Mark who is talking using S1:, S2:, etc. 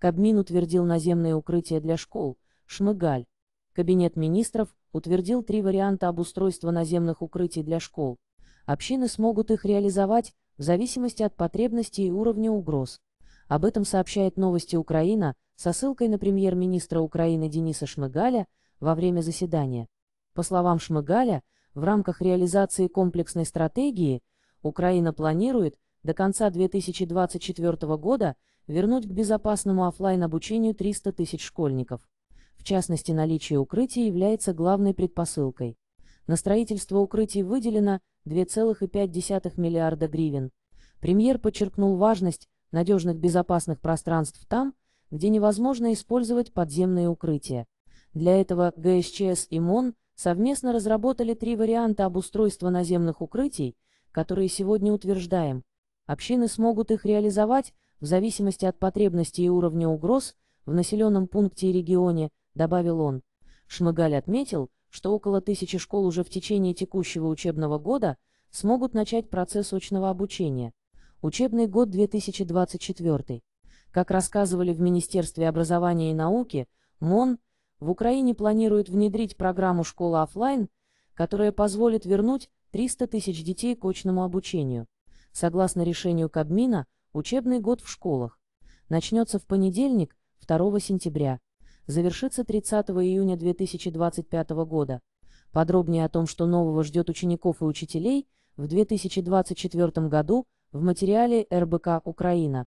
S1: Кабмин утвердил наземные укрытия для школ, Шмыгаль. Кабинет министров утвердил три варианта обустройства наземных укрытий для школ. Общины смогут их реализовать в зависимости от потребностей и уровня угроз. Об этом сообщает новости Украина со ссылкой на премьер-министра Украины Дениса Шмыгаля во время заседания. По словам Шмыгаля, в рамках реализации комплексной стратегии Украина планирует до конца 2024 года вернуть к безопасному офлайн обучению 300 тысяч школьников. В частности, наличие укрытий является главной предпосылкой. На строительство укрытий выделено 2,5 миллиарда гривен. Премьер подчеркнул важность надежных безопасных пространств там, где невозможно использовать подземные укрытия. Для этого ГСЧС и МОН совместно разработали три варианта обустройства наземных укрытий, которые сегодня утверждаем. Общины смогут их реализовать в зависимости от потребностей и уровня угроз в населенном пункте и регионе, добавил он. Шмыгаль отметил, что около тысячи школ уже в течение текущего учебного года смогут начать процесс очного обучения. Учебный год 2024. Как рассказывали в Министерстве образования и науки, МОН в Украине планирует внедрить программу «Школа офлайн», которая позволит вернуть 300 тысяч детей к очному обучению. Согласно решению Кабмина, учебный год в школах начнется в понедельник, 2 сентября, завершится 30 июня 2025 года. Подробнее о том, что нового ждет учеников и учителей, в 2024 году в материале РБК «Украина».